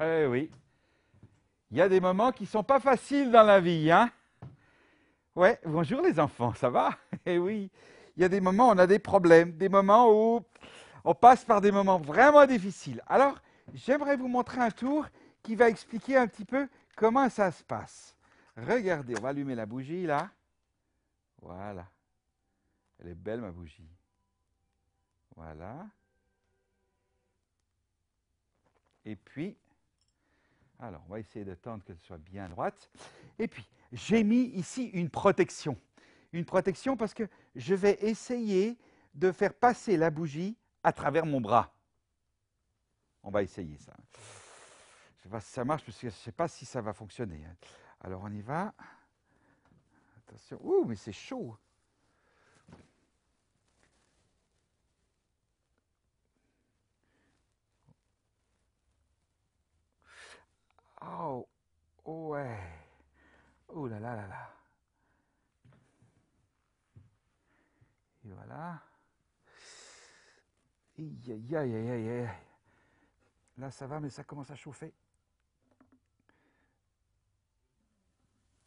Eh oui. Il y a des moments qui ne sont pas faciles dans la vie, hein Ouais, bonjour les enfants, ça va Eh oui. Il y a des moments où on a des problèmes, des moments où on passe par des moments vraiment difficiles. Alors, j'aimerais vous montrer un tour qui va expliquer un petit peu comment ça se passe. Regardez, on va allumer la bougie là. Voilà. Elle est belle ma bougie. Voilà. Et puis, alors, on va essayer de tendre ce soit bien droite. Et puis, j'ai mis ici une protection. Une protection parce que je vais essayer de faire passer la bougie à travers mon bras. On va essayer ça. Je ne sais pas si ça marche, parce que je ne sais pas si ça va fonctionner. Hein. Alors, on y va. Attention. Ouh, mais c'est chaud. Oh, ouais. Oh là là là là. Et voilà. Aïe, aïe, aïe, aïe, aïe. Là, ça va, mais ça commence à chauffer.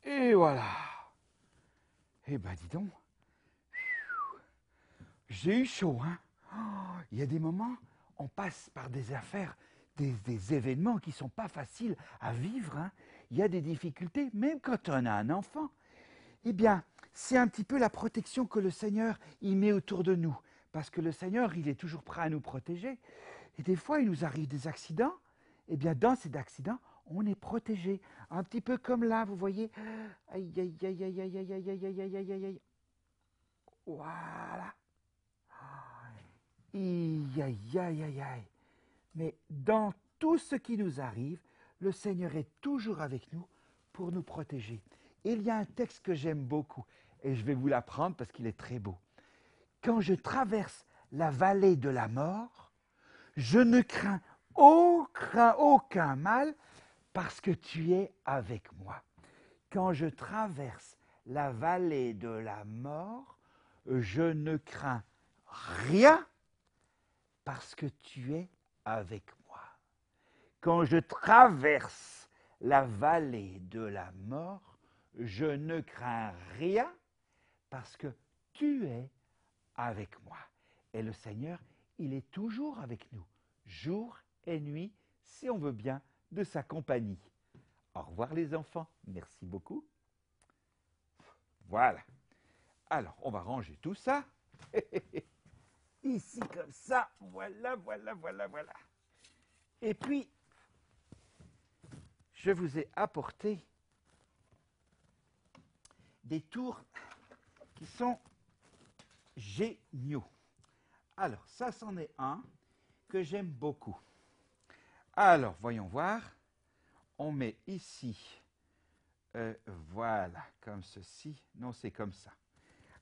Et voilà. Eh ben, dis donc. J'ai eu chaud, hein. Oh, il y a des moments, on passe par des affaires des, événements qui ne sont pas faciles à vivre. Il y a des difficultés, même quand on a un enfant. Eh bien, c'est un petit peu la protection que le Seigneur y met autour de nous. Parce que le Seigneur, il est toujours prêt à nous protéger. Et des fois, il nous arrive des accidents. Eh bien, dans ces accidents, on est protégé. Un petit peu comme là, vous voyez. Aïe, aïe, aïe, aïe, aïe, aïe, aïe, aïe, aïe, aïe, aïe. Voilà. Aïe, aïe, aïe, aïe. Mais dans tout ce qui nous arrive, le Seigneur est toujours avec nous pour nous protéger. il y a un texte que j'aime beaucoup, et je vais vous l'apprendre parce qu'il est très beau. Quand je traverse la vallée de la mort, je ne crains aucun, aucun mal parce que tu es avec moi. Quand je traverse la vallée de la mort, je ne crains rien parce que tu es avec moi. Quand je traverse la vallée de la mort, je ne crains rien parce que tu es avec moi. Et le Seigneur, il est toujours avec nous, jour et nuit, si on veut bien, de sa compagnie. Au revoir les enfants, merci beaucoup. Voilà. Alors, on va ranger tout ça. ici comme ça. Voilà, voilà, voilà, voilà. Et puis, je vous ai apporté des tours qui sont géniaux. Alors, ça, c'en est un que j'aime beaucoup. Alors, voyons voir. On met ici, euh, voilà, comme ceci. Non, c'est comme ça.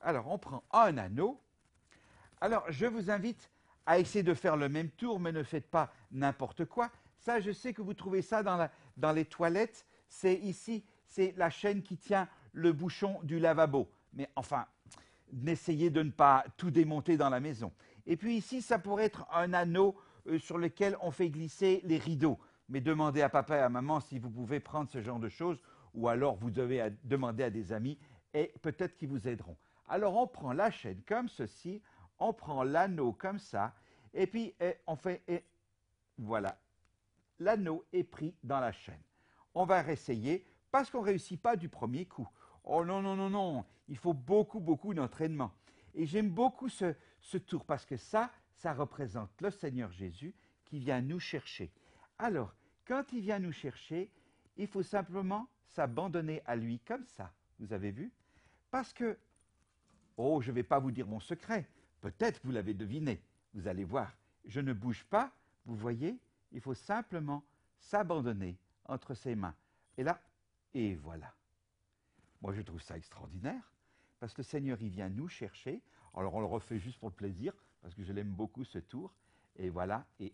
Alors, on prend un anneau alors, je vous invite à essayer de faire le même tour, mais ne faites pas n'importe quoi. Ça, je sais que vous trouvez ça dans, les toilettes. C'est ici, c'est la chaîne qui tient le bouchon du lavabo. Mais enfin, n'essayez de ne pas tout démonter dans la maison. Et puis ici, ça pourrait être un anneau euh, sur lequel on fait glisser les rideaux. Mais demandez à papa et à maman si vous pouvez prendre ce genre de choses, ou alors vous devez demander à des amis, et peut-être qu'ils vous aideront. Alors on prend la chaîne comme ceci, on prend l'anneau comme ça, et puis eh, on fait, et eh, voilà, l'anneau est pris dans la chaîne. On va réessayer, parce qu'on ne réussit pas du premier coup. Oh non, non, non, non, il faut beaucoup, beaucoup d'entraînement. Et j'aime beaucoup ce, ce tour, parce que ça, ça représente le Seigneur Jésus qui vient nous chercher. Alors, quand il vient nous chercher, il faut simplement s'abandonner à lui comme ça, vous avez vu Parce que, oh, je ne vais pas vous dire mon secret, Peut-être vous l'avez deviné, vous allez voir. Je ne bouge pas, vous voyez, il faut simplement s'abandonner entre ses mains. Et là, et voilà. Moi, je trouve ça extraordinaire, parce que le Seigneur, il vient nous chercher. Alors, on le refait juste pour le plaisir, parce que je l'aime beaucoup, ce tour. Et voilà, et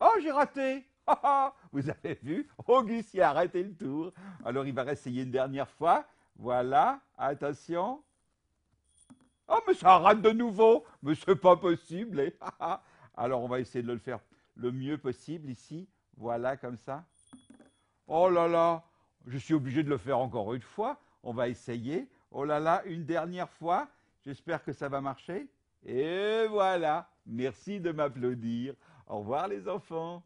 Oh, j'ai raté Vous avez vu Auguste, il a arrêté le tour. Alors, il va réessayer une dernière fois. Voilà, attention. Oh, mais ça rate de nouveau Mais c'est pas possible hein. Alors, on va essayer de le faire le mieux possible ici. Voilà, comme ça. Oh là là Je suis obligé de le faire encore une fois. On va essayer. Oh là là, une dernière fois. J'espère que ça va marcher. Et voilà Merci de m'applaudir. Au revoir les enfants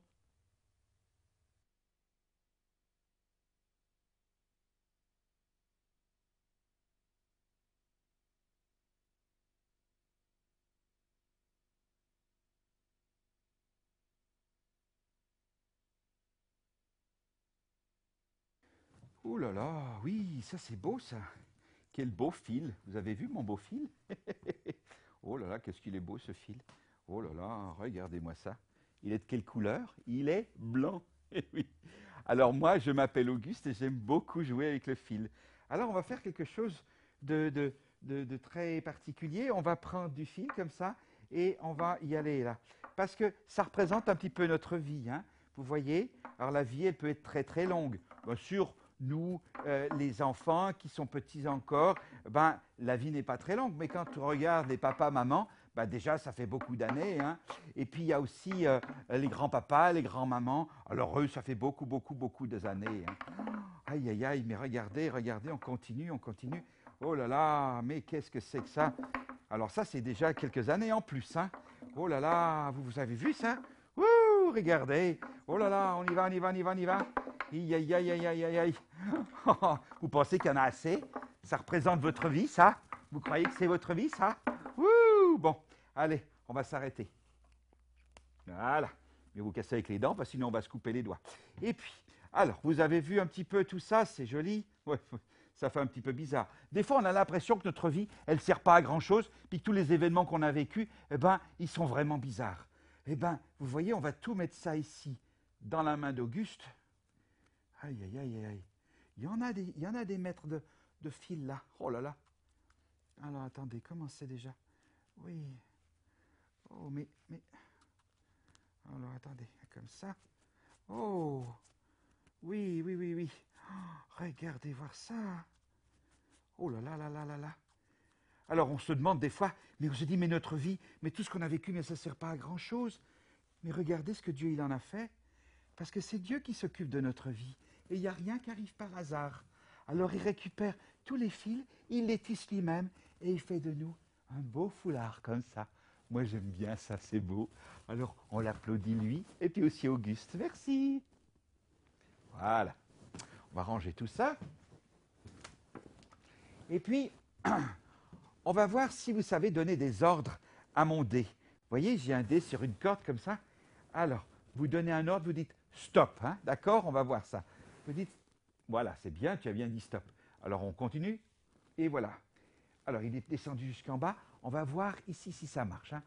Oh là là, oui, ça c'est beau ça. Quel beau fil. Vous avez vu mon beau fil Oh là là, qu'est-ce qu'il est beau ce fil. Oh là là, regardez-moi ça. Il est de quelle couleur Il est blanc. Eh oui. Alors moi, je m'appelle Auguste et j'aime beaucoup jouer avec le fil. Alors on va faire quelque chose de, très particulier. On va prendre du fil comme ça et on va y aller là. Parce que ça représente un petit peu notre vie. Hein. Vous voyez Alors la vie, elle peut être très très longue. Bien sûr, nous, euh, les enfants qui sont petits encore, ben, la vie n'est pas très longue. Mais quand on regarde les papas, mamans, ben déjà, ça fait beaucoup d'années. Hein. Et puis, il y a aussi euh, les grands-papas, les grands-mamans. Alors, eux, ça fait beaucoup, beaucoup, beaucoup d'années. Hein. Aïe, aïe, aïe, mais regardez, regardez, on continue, on continue. Oh là là, mais qu'est-ce que c'est que ça Alors, ça, c'est déjà quelques années en plus. Hein. Oh là là, vous, vous avez vu ça Ouh, regardez. Oh là là, on y va, on y va, on y va, on y va. Aïe, aïe, aïe, aïe, aïe, aïe. Vous pensez qu'il y en a assez Ça représente votre vie, ça Vous croyez que c'est votre vie, ça Ouh, Bon, allez, on va s'arrêter. Voilà. Mais vous cassez avec les dents, parce que sinon on va se couper les doigts. Et puis, alors, vous avez vu un petit peu tout ça, c'est joli. Ouais, ça fait un petit peu bizarre. Des fois, on a l'impression que notre vie, elle ne sert pas à grand-chose, puis que tous les événements qu'on a vécus, eh ben, ils sont vraiment bizarres. Eh bien, vous voyez, on va tout mettre ça ici, dans la main d'Auguste. Aïe, aïe, aïe, aïe. Il y en a des, il y en a des mètres de, de fil là. Oh là là. Alors attendez, comment c'est déjà Oui. Oh, mais, mais. Alors attendez, comme ça. Oh Oui, oui, oui, oui. Oh, regardez voir ça. Oh là là là là là là. Alors on se demande des fois, mais on se dit, mais notre vie, mais tout ce qu'on a vécu, mais ça ne sert pas à grand-chose. Mais regardez ce que Dieu il en a fait. Parce que c'est Dieu qui s'occupe de notre vie et il n'y a rien qui arrive par hasard. Alors il récupère tous les fils, il les tisse lui-même et il fait de nous un beau foulard comme ça. Moi j'aime bien ça, c'est beau. Alors on l'applaudit lui et puis aussi Auguste. Merci. Voilà. On va ranger tout ça. Et puis, on va voir si vous savez donner des ordres à mon dé. Vous voyez, j'ai un dé sur une corde comme ça. Alors, vous donnez un ordre, vous dites stop, hein, d'accord On va voir ça. Vous dites, voilà, c'est bien, tu as bien dit stop. Alors on continue, et voilà. Alors il est descendu jusqu'en bas, on va voir ici si ça marche. Hein.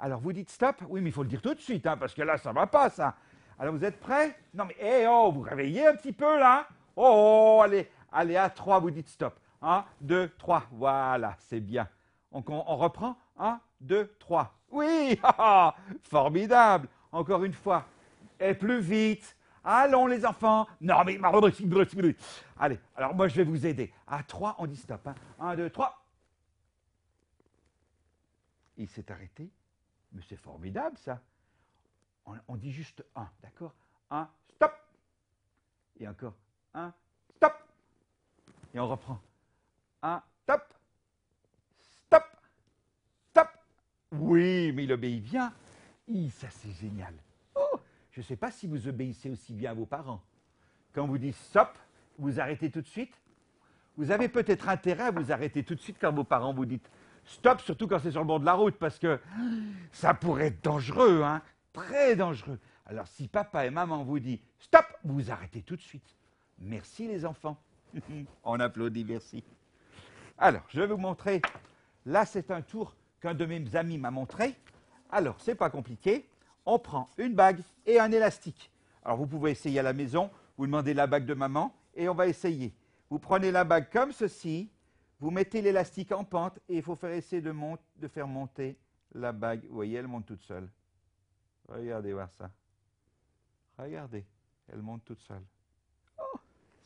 Alors vous dites stop, oui mais il faut le dire tout de suite, hein, parce que là ça va pas ça. Alors vous êtes prêts Non mais, hé eh, oh, vous réveillez un petit peu là oh, oh, oh allez, allez à 3, vous dites stop. 1, 2, 3, voilà, c'est bien. On, on, on reprend 1, 2, 3. Oui, formidable. Encore une fois. Et plus vite, Allons les enfants Non mais... Allez, alors moi je vais vous aider. À 3, on dit stop. 1, 2, 3. Il s'est arrêté. Mais c'est formidable ça. On, on dit juste 1, d'accord 1, stop. Et encore 1, stop. Et on reprend. 1, stop. Stop. Stop. Oui, mais il obéit bien. ça c'est génial. Je ne sais pas si vous obéissez aussi bien à vos parents. Quand vous dites stop, vous arrêtez tout de suite. Vous avez peut-être intérêt à vous arrêter tout de suite quand vos parents vous disent stop, surtout quand c'est sur le bord de la route, parce que ça pourrait être dangereux, hein, très dangereux. Alors si papa et maman vous disent stop, vous vous arrêtez tout de suite. Merci les enfants. on applaudit, merci. Alors, je vais vous montrer. Là, c'est un tour qu'un de mes amis m'a montré. Alors, c'est pas compliqué on prend une bague et un élastique. Alors vous pouvez essayer à la maison, vous demandez la bague de maman et on va essayer. Vous prenez la bague comme ceci, vous mettez l'élastique en pente et il faut faire essayer de, faire monter la bague. Vous voyez, elle monte toute seule. Regardez voir ça. Regardez, elle monte toute seule. Oh,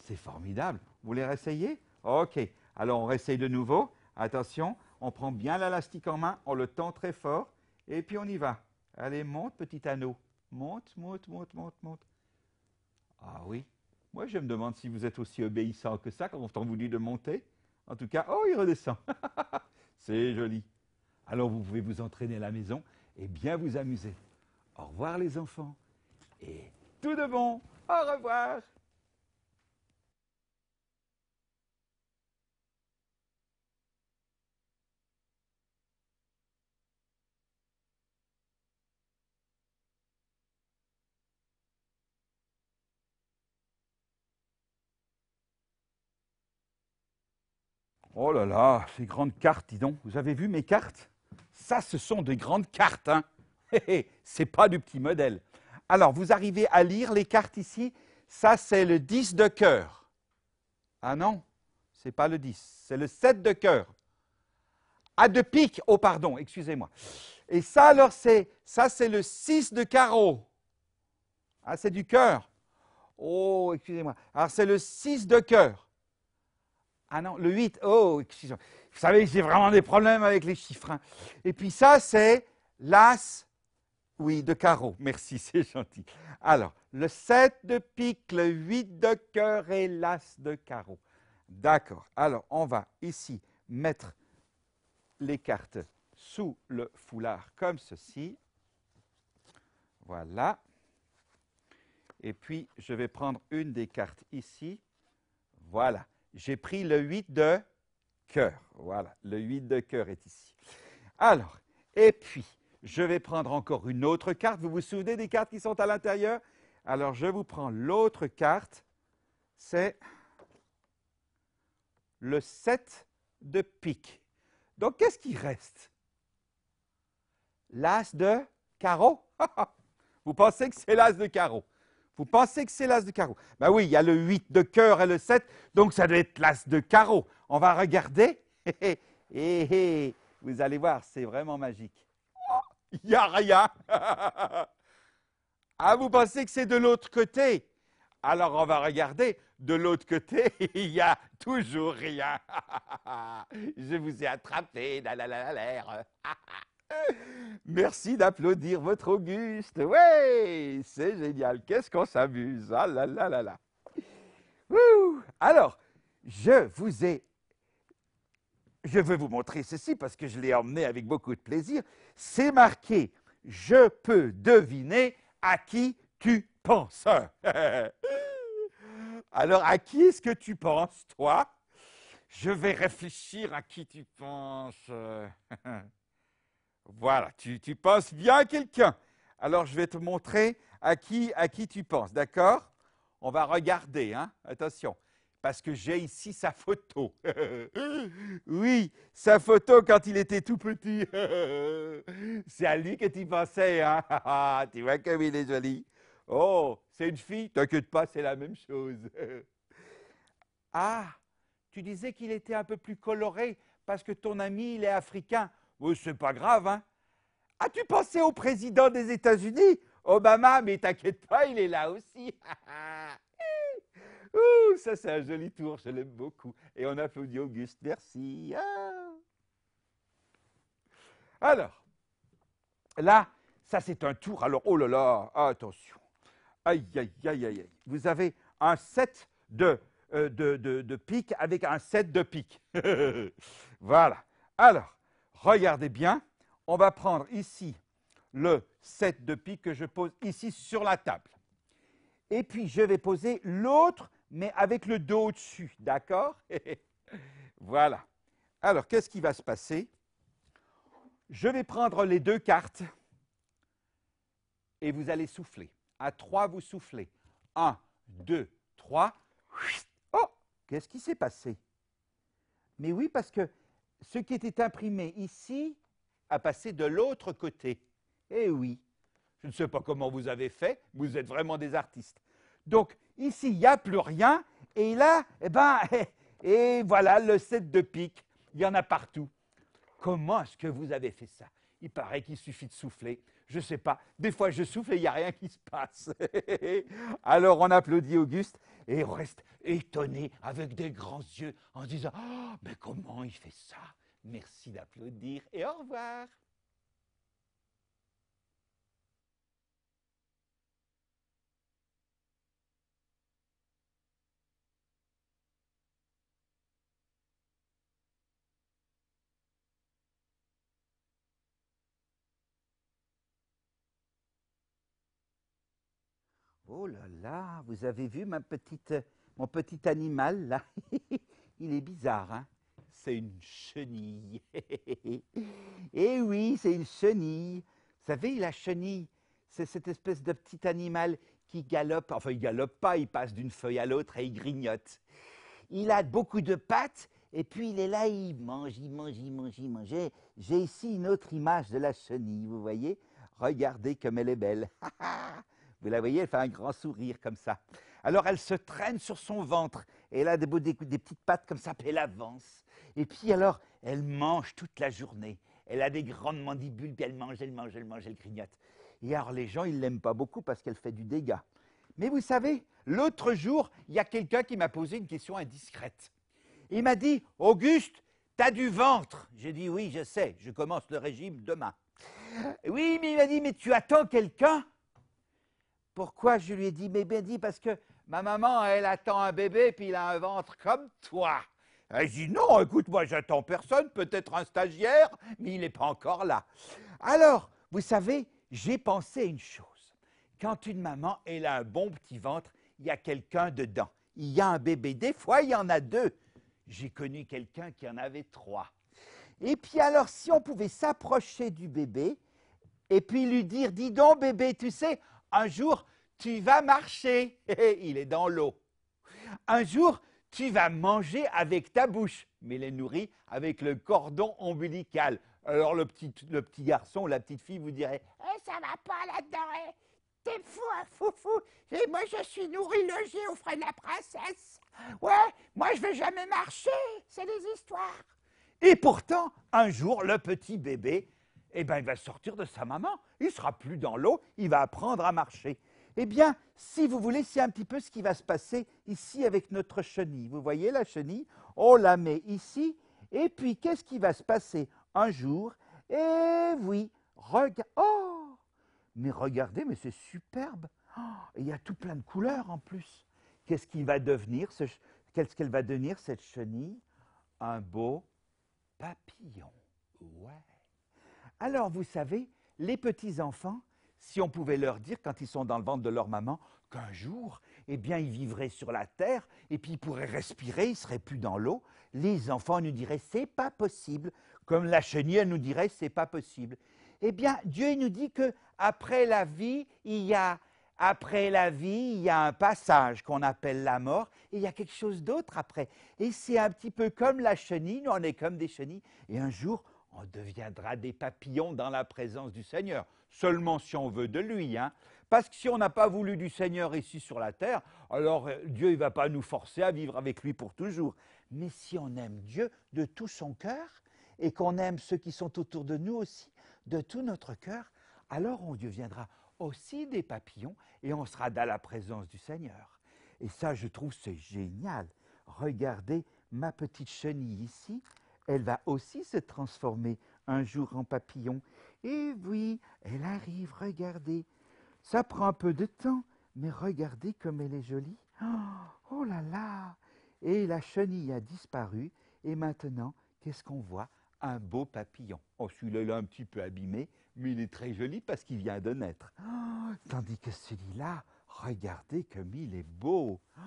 c'est formidable. Vous voulez réessayer Ok. Alors on réessaye de nouveau. Attention, on prend bien l'élastique en main, on le tend très fort et puis on y va. Allez, monte, petit anneau. Monte, monte, monte, monte, monte. Ah oui. Moi, je me demande si vous êtes aussi obéissant que ça quand on vous dit de monter. En tout cas, oh, il redescend. C'est joli. Alors, vous pouvez vous entraîner à la maison et bien vous amuser. Au revoir, les enfants. Et tout de bon. Au revoir. Oh là là, ces grandes cartes, dis donc. Vous avez vu mes cartes Ça, ce sont des grandes cartes. Hein c'est pas du petit modèle. Alors, vous arrivez à lire les cartes ici Ça, c'est le 10 de cœur. Ah non, c'est pas le 10, c'est le 7 de cœur. À ah, de pique oh pardon, excusez-moi. Et ça, alors, c'est ça, c'est le 6 de carreau. Ah, c'est du cœur. Oh, excusez-moi. Alors, c'est le 6 de cœur. Ah non, le 8. Oh, excusez-moi. Vous savez, j'ai vraiment des problèmes avec les chiffres. Hein. Et puis ça, c'est l'as, oui, de carreau. Merci, c'est gentil. Alors, le 7 de pique, le 8 de cœur et l'as de carreau. D'accord. Alors, on va ici mettre les cartes sous le foulard comme ceci. Voilà. Et puis, je vais prendre une des cartes ici. Voilà. J'ai pris le 8 de cœur. Voilà, le 8 de cœur est ici. Alors, et puis, je vais prendre encore une autre carte. Vous vous souvenez des cartes qui sont à l'intérieur Alors, je vous prends l'autre carte. C'est le 7 de pique. Donc, qu'est-ce qui reste L'as de carreau Vous pensez que c'est l'as de carreau vous pensez que c'est l'as de carreau Ben oui, il y a le 8 de cœur et le 7, donc ça doit être l'as de carreau. On va regarder. et vous allez voir, c'est vraiment magique. Il n'y a rien. ah, vous pensez que c'est de l'autre côté Alors on va regarder. De l'autre côté, il n'y a toujours rien. Je vous ai attrapé, la la la la l'air. Merci d'applaudir votre Auguste. Ouais, c'est génial. Qu'est-ce qu'on s'amuse. Ah là là là là. Alors, je vous ai... Je veux vous montrer ceci parce que je l'ai emmené avec beaucoup de plaisir. C'est marqué « Je peux deviner à qui tu penses ». Alors, à qui est-ce que tu penses, toi Je vais réfléchir à qui tu penses. Voilà, tu, penses bien à quelqu'un. Alors je vais te montrer à qui, à qui tu penses, d'accord On va regarder, hein? attention, parce que j'ai ici sa photo. oui, sa photo quand il était tout petit. c'est à lui que tu pensais, hein? tu vois comme il est joli. Oh, c'est une fille, t'inquiète pas, c'est la même chose. ah, tu disais qu'il était un peu plus coloré parce que ton ami, il est africain. Oui, c'est pas grave, hein. As-tu pensé au président des États-Unis Obama, mais t'inquiète pas, il est là aussi. Ouh, ça c'est un joli tour, je l'aime beaucoup. Et on applaudit Auguste, merci. Ah. Alors, là, ça c'est un tour. Alors, oh là là, attention. Aïe, aïe, aïe, aïe. aïe. Vous avez un set de, euh, de, de, de pique avec un set de pique. voilà. Alors, Regardez bien, on va prendre ici le 7 de pique que je pose ici sur la table. Et puis, je vais poser l'autre, mais avec le dos au-dessus, d'accord Voilà. Alors, qu'est-ce qui va se passer Je vais prendre les deux cartes et vous allez souffler. À trois, vous soufflez. Un, deux, trois. Oh Qu'est-ce qui s'est passé Mais oui, parce que ce qui était imprimé ici a passé de l'autre côté. Eh oui, je ne sais pas comment vous avez fait, vous êtes vraiment des artistes. Donc ici, il n'y a plus rien, et là, eh ben, et voilà le set de pique, il y en a partout. Comment est-ce que vous avez fait ça Il paraît qu'il suffit de souffler je ne sais pas. Des fois, je souffle et il n'y a rien qui se passe. Alors, on applaudit Auguste et on reste étonné avec des grands yeux en disant oh, Mais comment il fait ça Merci d'applaudir et au revoir. Oh là là, vous avez vu mon petit animal là Il est bizarre, hein C'est une chenille. eh oui, c'est une chenille. Vous savez, la chenille, c'est cette espèce de petit animal qui galope. Enfin, il galope pas, il passe d'une feuille à l'autre et il grignote. Il a beaucoup de pattes et puis il est là, il mange, il mange, il mange, il mange. J'ai ici une autre image de la chenille, vous voyez Regardez comme elle est belle. Vous la voyez, elle fait un grand sourire comme ça. Alors elle se traîne sur son ventre et elle a des, petites pattes comme ça, puis elle avance. Et puis alors, elle mange toute la journée. Elle a des grandes mandibules, puis elle mange, elle mange, elle mange, elle grignote. Et alors les gens, ils l'aiment pas beaucoup parce qu'elle fait du dégât. Mais vous savez, l'autre jour, il y a quelqu'un qui m'a posé une question indiscrète. Il m'a dit, Auguste, tu as du ventre. J'ai dit, oui, je sais, je commence le régime demain. Oui, mais il m'a dit, mais tu attends quelqu'un pourquoi je lui ai dit bébé dit parce que ma maman elle attend un bébé puis il a un ventre comme toi. Elle dit non, écoute moi j'attends personne, peut-être un stagiaire, mais il n'est pas encore là. Alors vous savez, j'ai pensé à une chose. Quand une maman elle a un bon petit ventre, il y a quelqu'un dedans. Il y a un bébé. Des fois il y en a deux. J'ai connu quelqu'un qui en avait trois. Et puis alors si on pouvait s'approcher du bébé et puis lui dire dis donc bébé, tu sais un jour, tu vas marcher. Il est dans l'eau. Un jour, tu vas manger avec ta bouche, mais est nourri avec le cordon ombilical. Alors le petit, le petit garçon ou la petite fille vous dirait eh, Ça va pas là-dedans, eh. t'es fou, hein, fou, fou. Et moi, je suis nourri, logé au frais de la princesse. Ouais, moi, je vais jamais marcher, c'est des histoires. Et pourtant, un jour, le petit bébé eh bien, il va sortir de sa maman. Il sera plus dans l'eau, il va apprendre à marcher. Eh bien, si vous voulez, c'est un petit peu ce qui va se passer ici avec notre chenille. Vous voyez la chenille On la met ici. Et puis, qu'est-ce qui va se passer un jour Eh oui, regarde. Oh Mais regardez, mais c'est superbe. Oh, il y a tout plein de couleurs en plus. Qu'est-ce qu'il va devenir ce... Qu'est-ce qu'elle va devenir, cette chenille Un beau papillon. Ouais. Alors, vous savez, les petits-enfants, si on pouvait leur dire, quand ils sont dans le ventre de leur maman, qu'un jour, eh bien, ils vivraient sur la terre, et puis ils pourraient respirer, ils seraient plus dans l'eau, les enfants nous diraient, c'est pas possible. Comme la chenille nous dirait, c'est pas possible. Eh bien, Dieu nous dit que après la vie, il y a après la vie, il y a un passage qu'on appelle la mort, et il y a quelque chose d'autre après. Et c'est un petit peu comme la chenille, nous on est comme des chenilles, et un jour, on deviendra des papillons dans la présence du Seigneur. Seulement si on veut de lui. Hein. Parce que si on n'a pas voulu du Seigneur ici sur la terre, alors euh, Dieu ne va pas nous forcer à vivre avec lui pour toujours. Mais si on aime Dieu de tout son cœur, et qu'on aime ceux qui sont autour de nous aussi, de tout notre cœur, alors on deviendra aussi des papillons et on sera dans la présence du Seigneur. Et ça, je trouve, c'est génial. Regardez ma petite chenille ici elle va aussi se transformer un jour en papillon. Et oui, elle arrive, regardez. Ça prend un peu de temps, mais regardez comme elle est jolie. Oh, oh là là Et la chenille a disparu, et maintenant, qu'est-ce qu'on voit Un beau papillon. Oh, celui-là, est un petit peu abîmé, mais il est très joli parce qu'il vient de naître. Oh, tandis que celui-là, regardez comme il est beau. Oh,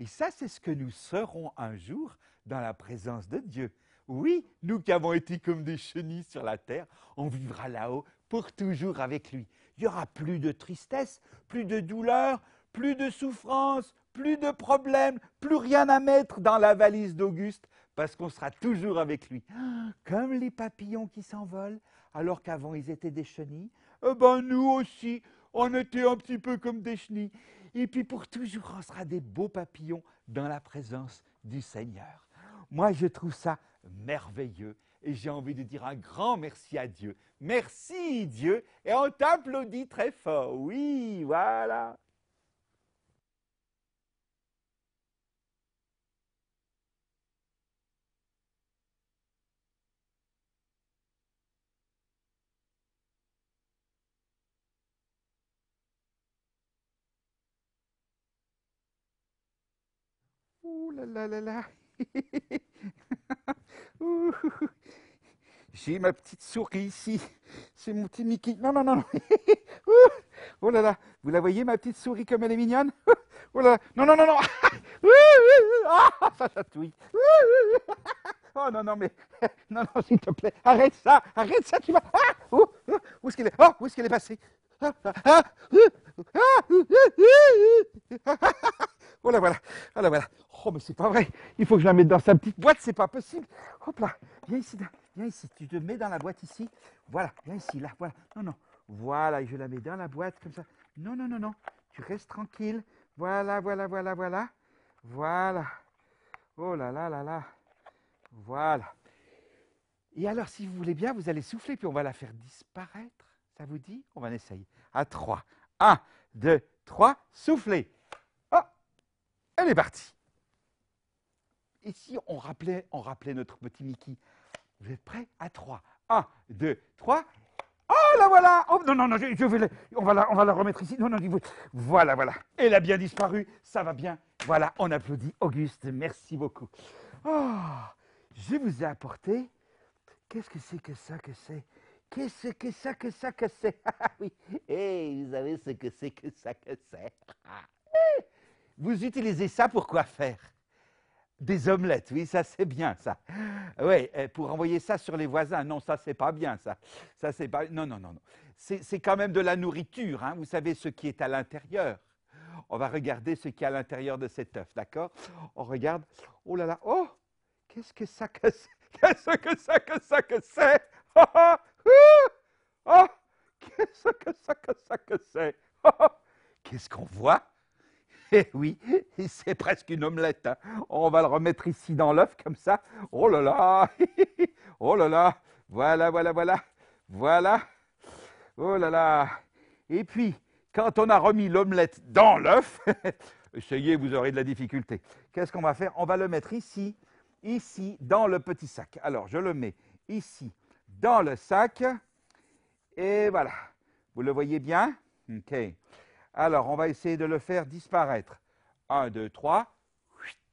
et ça, c'est ce que nous serons un jour dans la présence de Dieu. Oui, nous qui avons été comme des chenilles sur la terre, on vivra là-haut pour toujours avec lui. Il n'y aura plus de tristesse, plus de douleur, plus de souffrance, plus de problèmes, plus rien à mettre dans la valise d'Auguste, parce qu'on sera toujours avec lui. Comme les papillons qui s'envolent, alors qu'avant ils étaient des chenilles, eh ben nous aussi, on était un petit peu comme des chenilles. Et puis pour toujours, on sera des beaux papillons dans la présence du Seigneur. Moi, je trouve ça merveilleux. Et j'ai envie de dire un grand merci à Dieu. Merci Dieu. Et on t'applaudit très fort. Oui, voilà. Ouh là là là là J'ai ma petite souris ici. C'est mon petit Mickey. Non, non, non. oh là là. Vous la voyez, ma petite souris, comme elle est mignonne Oh là Non, non, non, non. Ah, ah, ça chatouille. Oh non, non, mais. Non, non, s'il te plaît. Arrête ça. Arrête ça. Tu vas. Ah, où est-ce qu'elle est, oh, où est, qu'elle est passée Oh voilà, voilà. Oh voilà, voilà. Oh, mais c'est pas vrai. Il faut que je la mette dans sa petite boîte, c'est pas possible. Hop là. Viens ici, viens ici. Tu te mets dans la boîte ici. Voilà, viens ici, là. Voilà. Non, non. Voilà, et je la mets dans la boîte comme ça. Non, non, non, non. Tu restes tranquille. Voilà, voilà, voilà, voilà. Voilà. Oh là là là là. Voilà. Et alors, si vous voulez bien, vous allez souffler, puis on va la faire disparaître. Ça vous dit On va en essayer. À 3. 1, deux, trois, soufflez. Elle est partie. Ici, on rappelait, on rappelait notre petit Mickey Vous êtes prêts À trois. 1, deux, trois. Oh, la voilà oh, Non, non, non, je, on, va la, on va la remettre ici. Non, non, voilà, voilà. Elle a bien disparu, ça va bien. Voilà, on applaudit Auguste, merci beaucoup. Oh, je vous ai apporté... Qu'est-ce que c'est que ça que c'est Qu'est-ce que ça que ça que c'est Ah oui, et eh, vous savez ce que c'est que ça que c'est Vous utilisez ça pour quoi faire Des omelettes, oui, ça c'est bien ça. Oui, euh, pour envoyer ça sur les voisins, non, ça c'est pas bien ça. Ça c'est pas. Non, non, non, non. C'est quand même de la nourriture, hein. vous savez ce qui est à l'intérieur. On va regarder ce qu'il y a à l'intérieur de cet œuf, d'accord On regarde. Oh là là, oh Qu'est-ce que ça que c'est Qu'est-ce que ça que ça que c'est Oh, oh, Qu'est-ce que ça que ça que c'est oh, Qu'est-ce qu'on voit oui, c'est presque une omelette. Hein. On va le remettre ici dans l'œuf comme ça. Oh là là Oh là là Voilà, voilà, voilà. Voilà. Oh là là Et puis, quand on a remis l'omelette dans l'œuf, essayez, vous aurez de la difficulté. Qu'est-ce qu'on va faire On va le mettre ici, ici, dans le petit sac. Alors, je le mets ici, dans le sac. Et voilà. Vous le voyez bien OK. Alors, on va essayer de le faire disparaître. 1, 2, 3.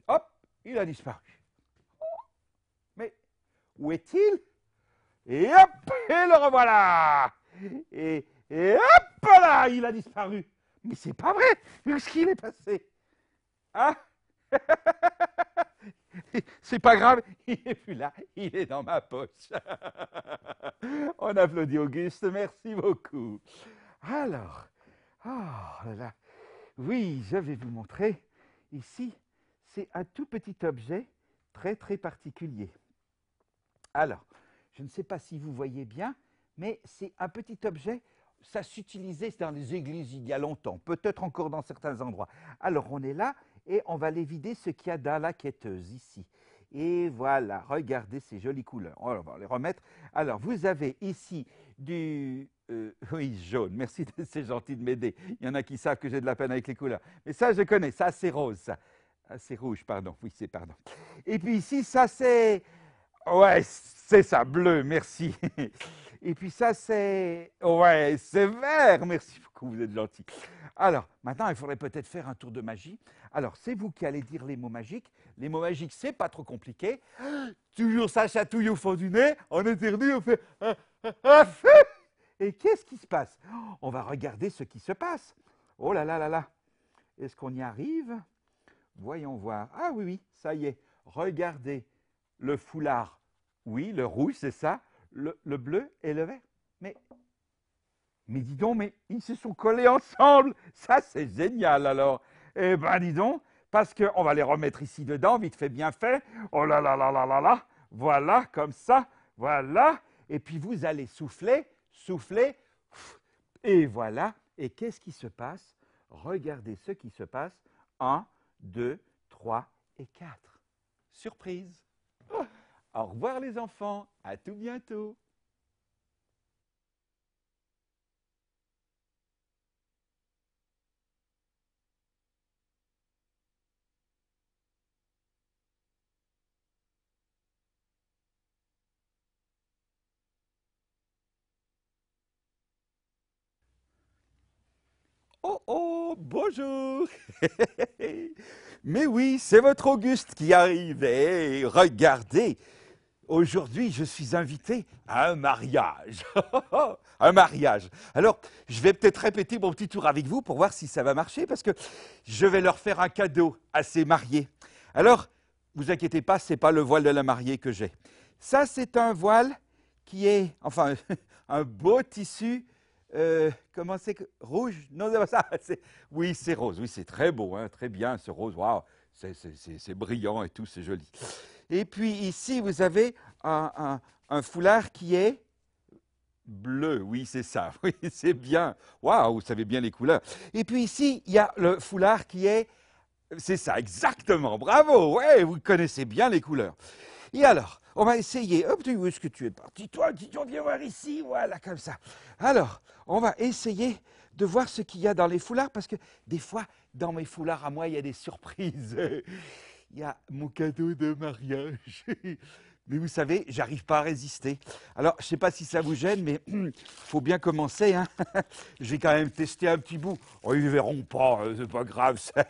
Hop, il a disparu. Mais où est-il Et hop, et le revoilà et, hop là, il a disparu. Mais c'est pas vrai, quest est-ce qu'il est passé Hein C'est pas grave, il n'est plus là, il est dans ma poche. On applaudit Auguste, merci beaucoup. Alors, oh là là, oui, je vais vous montrer. Ici, c'est un tout petit objet très très particulier. Alors, je ne sais pas si vous voyez bien, mais c'est un petit objet, ça s'utilisait dans les églises il y a longtemps, peut-être encore dans certains endroits. Alors on est là et on va aller vider ce qu'il y a dans la quêteuse ici. Et voilà, regardez ces jolies couleurs. On va les remettre. Alors vous avez ici du, euh, oui, jaune. Merci, c'est gentil de m'aider. Il y en a qui savent que j'ai de la peine avec les couleurs. Mais ça, je connais. Ça, c'est rose, ah, c'est rouge, pardon. Oui, c'est pardon. Et puis ici, ça, c'est... Ouais, c'est ça, bleu, merci. Et puis ça, c'est... Ouais, c'est vert, merci beaucoup, vous êtes gentil. Alors, maintenant, il faudrait peut-être faire un tour de magie. Alors, c'est vous qui allez dire les mots magiques. Les mots magiques, c'est pas trop compliqué. Toujours ça chatouille au fond du nez. On éternue, on fait... Hein, hein, hein, et qu'est-ce qui se passe On va regarder ce qui se passe. Oh là là là là Est-ce qu'on y arrive Voyons voir. Ah oui, oui, ça y est. Regardez le foulard. Oui, le rouge, c'est ça. Le, bleu et le vert. Mais, mais dis donc, mais ils se sont collés ensemble. Ça, c'est génial alors. Eh ben, dis donc, parce qu'on va les remettre ici dedans, vite fait, bien fait. Oh là là là là là là. Voilà, comme ça. Voilà. Et puis vous allez souffler soufflez, et voilà. Et qu'est-ce qui se passe Regardez ce qui se passe. 1, 2, 3 et 4. Surprise ah Au revoir les enfants, à tout bientôt oh, bonjour Mais oui, c'est votre Auguste qui arrive. Et eh, regardez, aujourd'hui, je suis invité à un mariage. un mariage. Alors, je vais peut-être répéter mon petit tour avec vous pour voir si ça va marcher, parce que je vais leur faire un cadeau à ces mariés. Alors, vous inquiétez pas, ce n'est pas le voile de la mariée que j'ai. Ça, c'est un voile qui est, enfin, un beau tissu euh, comment c'est que rouge Non, ça, oui, c'est rose. Oui, c'est très beau, hein, très bien, ce rose. Waouh, c'est brillant et tout, c'est joli. Et puis ici, vous avez un, un foulard qui est bleu. Oui, c'est ça. Oui, c'est bien. Waouh, vous savez bien les couleurs. Et puis ici, il y a le foulard qui est c'est ça, exactement. Bravo. Ouais, vous connaissez bien les couleurs. Et alors, on va essayer. Hop, où est-ce que tu es parti Toi, tu viens voir ici, voilà, comme ça. Alors, on va essayer de voir ce qu'il y a dans les foulards, parce que des fois, dans mes foulards à moi, il y a des surprises. Il y a mon cadeau de mariage. Mais vous savez, j'arrive pas à résister. Alors, je sais pas si ça vous gêne, mais il faut bien commencer. Hein je vais quand même tester un petit bout. On oh, ne verront pas, hein, c'est pas grave. Ça.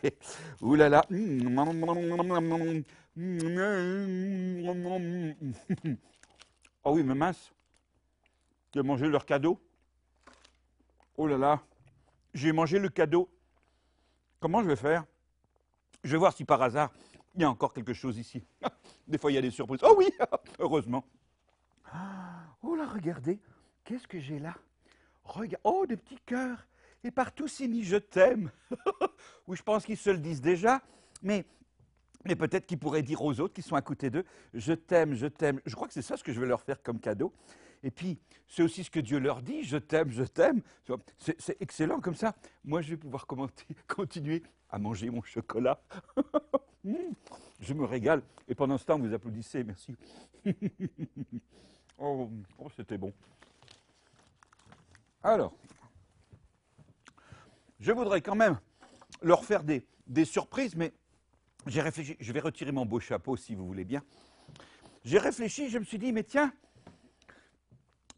Ouh là là oh oui, mais mince, as mangé leur cadeau. Oh là là, j'ai mangé le cadeau. Comment je vais faire Je vais voir si par hasard, il y a encore quelque chose ici. Des fois, il y a des surprises. Oh oui, heureusement. Oh là, regardez, qu'est-ce que j'ai là oh, des petits cœurs. Et partout, c'est mis je t'aime. oui, je pense qu'ils se le disent déjà, mais mais peut-être qu'ils pourraient dire aux autres qui sont à côté d'eux, je t'aime, je t'aime. Je crois que c'est ça ce que je vais leur faire comme cadeau. Et puis, c'est aussi ce que Dieu leur dit, je t'aime, je t'aime. C'est excellent comme ça. Moi, je vais pouvoir continuer à manger mon chocolat. Mmh. je me régale. Et pendant ce temps, vous applaudissez, merci. Oh, oh, c'était bon. Alors, je voudrais quand même leur faire des, des surprises, mais j'ai réfléchi, je vais retirer mon beau chapeau si vous voulez bien. J'ai réfléchi, je me suis dit, mais tiens,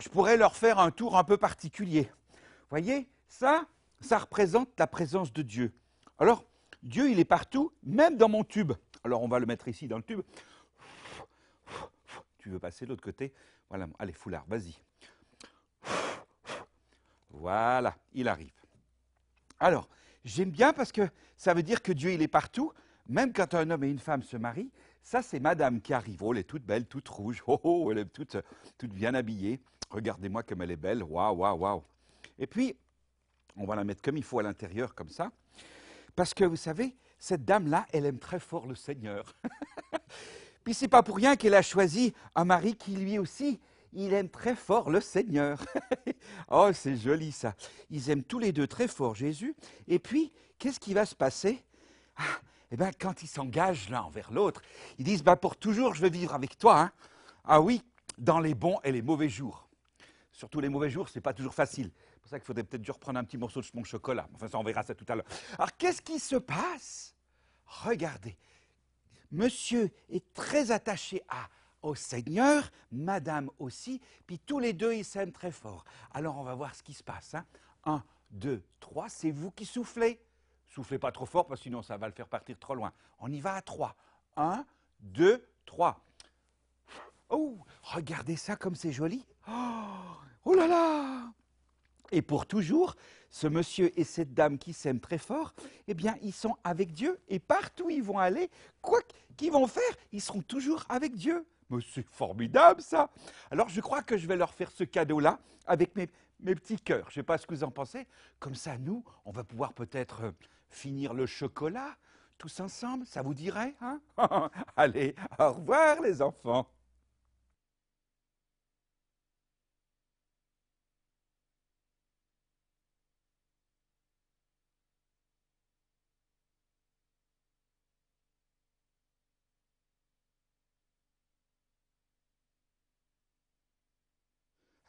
je pourrais leur faire un tour un peu particulier. voyez, ça, ça représente la présence de Dieu. Alors, Dieu, il est partout, même dans mon tube. Alors, on va le mettre ici dans le tube. Tu veux passer de l'autre côté Voilà, allez, foulard, vas-y. Voilà, il arrive. Alors, j'aime bien parce que ça veut dire que Dieu, il est partout même quand un homme et une femme se marient, ça c'est Madame qui arrive. Oh, elle est toute belle, toute rouge. Oh, oh, elle est toute, toute bien habillée. Regardez-moi comme elle est belle. Waouh, waouh, waouh. Et puis, on va la mettre comme il faut à l'intérieur, comme ça. Parce que vous savez, cette dame-là, elle aime très fort le Seigneur. Puis c'est pas pour rien qu'elle a choisi un mari qui lui aussi, il aime très fort le Seigneur. oh, c'est joli ça. Ils aiment tous les deux très fort Jésus. Et puis, qu'est-ce qui va se passer ah, eh bien, quand ils s'engagent l'un envers l'autre, ils disent bah Pour toujours, je vais vivre avec toi. Hein. Ah oui, dans les bons et les mauvais jours. Surtout les mauvais jours, ce n'est pas toujours facile. C'est pour ça qu'il faudrait peut-être prendre reprendre un petit morceau de mon chocolat. Enfin, ça, on verra ça tout à l'heure. Alors, qu'est-ce qui se passe Regardez. Monsieur est très attaché à, au Seigneur, Madame aussi, puis tous les deux, ils s'aiment très fort. Alors, on va voir ce qui se passe. Hein. Un, deux, trois, c'est vous qui soufflez. Soufflez pas trop fort parce que sinon ça va le faire partir trop loin. On y va à trois. Un, deux, trois. Oh, regardez ça comme c'est joli. Oh, oh, là là Et pour toujours, ce monsieur et cette dame qui s'aiment très fort, eh bien, ils sont avec Dieu et partout où ils vont aller, quoi qu'ils vont faire, ils seront toujours avec Dieu. Mais c'est formidable ça Alors je crois que je vais leur faire ce cadeau-là avec mes, mes petits cœurs. Je ne sais pas ce que vous en pensez. Comme ça, nous, on va pouvoir peut-être... Euh, finir le chocolat tous ensemble, ça vous dirait hein Allez, au revoir les enfants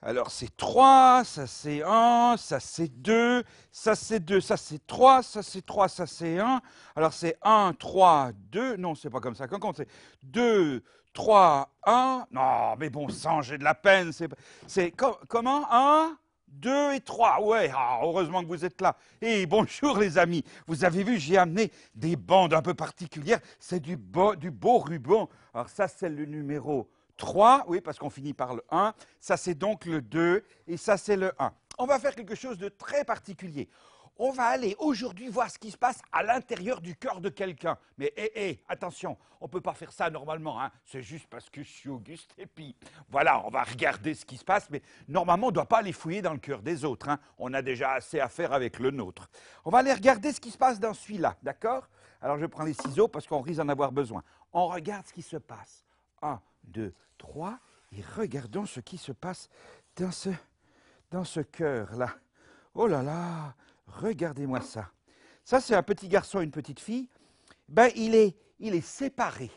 Alors c'est 3, ça c'est 1, ça c'est 2, ça c'est 2, ça c'est 3, ça c'est 3, ça c'est 1. Alors c'est 1, 3, 2. Non, c'est pas comme ça qu'on compte, c'est 2, 3, 1. Non, mais bon sang, j'ai de la peine. C'est comment 1, 2 et 3. Ouais, ah, heureusement que vous êtes là. Et bonjour les amis. Vous avez vu, j'ai amené des bandes un peu particulières. C'est du, beau, du beau ruban. Alors ça c'est le numéro 3, oui, parce qu'on finit par le 1. Ça, c'est donc le 2 et ça, c'est le 1. On va faire quelque chose de très particulier. On va aller aujourd'hui voir ce qui se passe à l'intérieur du cœur de quelqu'un. Mais hé, attention, on ne peut pas faire ça normalement. Hein. C'est juste parce que je suis Auguste. Et voilà, on va regarder ce qui se passe. Mais normalement, on ne doit pas les fouiller dans le cœur des autres. Hein. On a déjà assez à faire avec le nôtre. On va aller regarder ce qui se passe dans celui-là, d'accord Alors, je prends les ciseaux parce qu'on risque d'en avoir besoin. On regarde ce qui se passe. 1, 2, 3, et regardons ce qui se passe dans ce, dans ce cœur-là. Oh là là, regardez-moi ça. Ça, c'est un petit garçon, une petite fille. Ben, il est, il est séparé.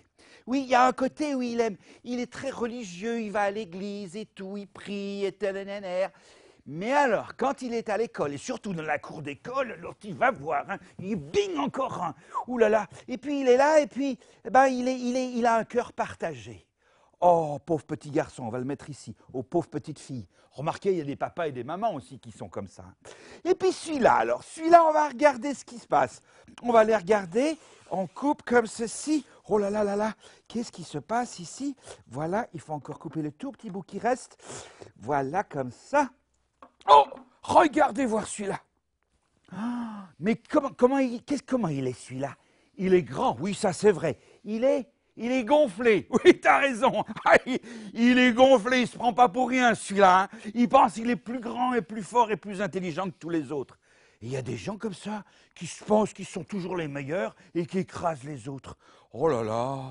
Oui, il y a un côté où il aime, il est très religieux, il va à l'église et tout, il prie et tel, Mais alors, quand il est à l'école, et surtout dans la cour d'école, l'autre, il va voir, hein, il bing encore un, là là, et puis il est là, et puis, eh ben, il, est, il, il a un cœur partagé. Oh, pauvre petit garçon, on va le mettre ici. Oh, pauvre petite fille. Remarquez, il y a des papas et des mamans aussi qui sont comme ça. Hein. Et puis celui-là, alors, celui-là, on va regarder ce qui se passe. On va les regarder, on coupe comme ceci. Oh là là là là, qu'est-ce qui se passe ici Voilà, il faut encore couper le tout petit bout qui reste. Voilà, comme ça. Oh, regardez voir celui-là. Ah, mais comment, comment, qu'est-ce comment il est celui-là Il est grand, oui, ça c'est vrai. Il est il est gonflé. Oui, as raison. Ah, il est gonflé, il se prend pas pour rien, celui-là. Hein. Il pense qu'il est plus grand et plus fort et plus intelligent que tous les autres. il y a des gens comme ça qui se pensent qu'ils sont toujours les meilleurs et qui écrasent les autres. Oh là là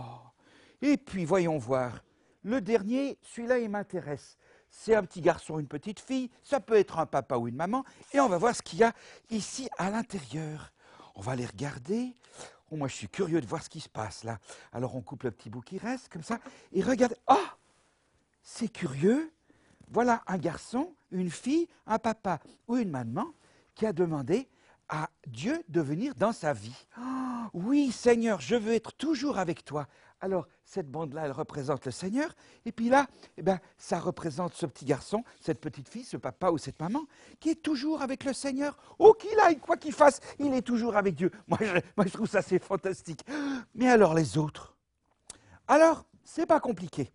Et puis, voyons voir. Le dernier, celui-là, il m'intéresse. C'est un petit garçon, une petite fille, ça peut être un papa ou une maman, et on va voir ce qu'il y a ici à l'intérieur. On va les regarder. Oh, moi, je suis curieux de voir ce qui se passe là. Alors, on coupe le petit bout qui reste, comme ça, et regarde. oh, C'est curieux. Voilà un garçon, une fille, un papa ou une maman qui a demandé à Dieu de venir dans sa vie. Oh, oui, Seigneur, je veux être toujours avec toi. Alors, cette bande-là, elle représente le Seigneur. Et puis là, eh ben, ça représente ce petit garçon, cette petite fille, ce papa ou cette maman, qui est toujours avec le Seigneur. Où oh, qu'il aille, quoi qu'il fasse, il est toujours avec Dieu. Moi je, trouve ça, assez fantastique. Mais alors, les autres Alors, c'est pas compliqué.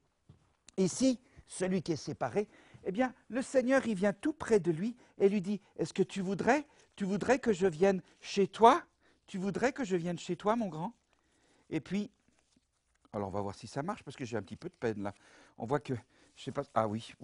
Ici, celui qui est séparé, eh bien, le Seigneur, il vient tout près de lui et lui dit Est-ce que tu voudrais, tu voudrais que je vienne chez toi Tu voudrais que je vienne chez toi, mon grand Et puis, alors on va voir si ça marche parce que j'ai un petit peu de peine là. On voit que, je sais pas, ah oui,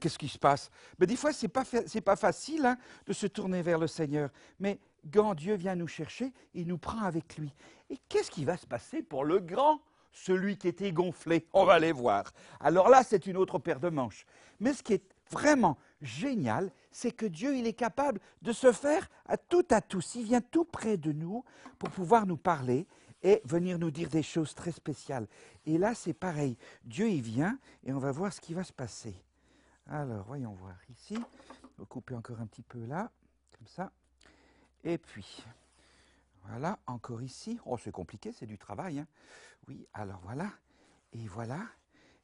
qu'est-ce qui se passe Mais des fois ce pas pas facile hein, de se tourner vers le Seigneur. Mais quand Dieu vient nous chercher, il nous prend avec lui. Et qu'est-ce qui va se passer pour le grand celui qui était gonflé. On va aller voir. Alors là, c'est une autre paire de manches. Mais ce qui est vraiment génial, c'est que Dieu, il est capable de se faire à tout à tous. Il vient tout près de nous pour pouvoir nous parler et venir nous dire des choses très spéciales. Et là, c'est pareil. Dieu, il vient et on va voir ce qui va se passer. Alors, voyons voir ici. On va couper encore un petit peu là, comme ça. Et puis, voilà, encore ici. Oh, c'est compliqué, c'est du travail. Hein. Oui, alors voilà. Et voilà.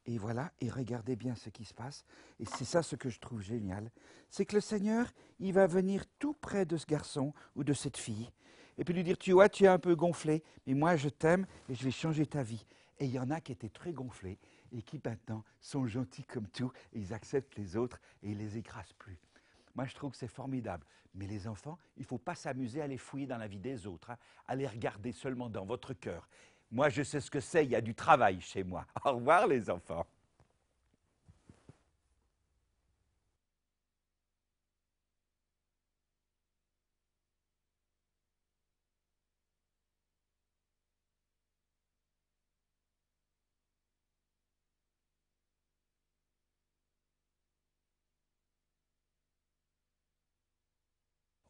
Et voilà, et regardez bien ce qui se passe. Et c'est ça ce que je trouve génial. C'est que le Seigneur, il va venir tout près de ce garçon ou de cette fille et puis lui dire, tu vois, tu es un peu gonflé, mais moi je t'aime et je vais changer ta vie. Et il y en a qui étaient très gonflés et qui maintenant sont gentils comme tout, et ils acceptent les autres et ils ne les écrasent plus. Moi, je trouve que c'est formidable. Mais les enfants, il ne faut pas s'amuser à les fouiller dans la vie des autres, hein, à les regarder seulement dans votre cœur. Moi, je sais ce que c'est, il y a du travail chez moi. Au revoir les enfants.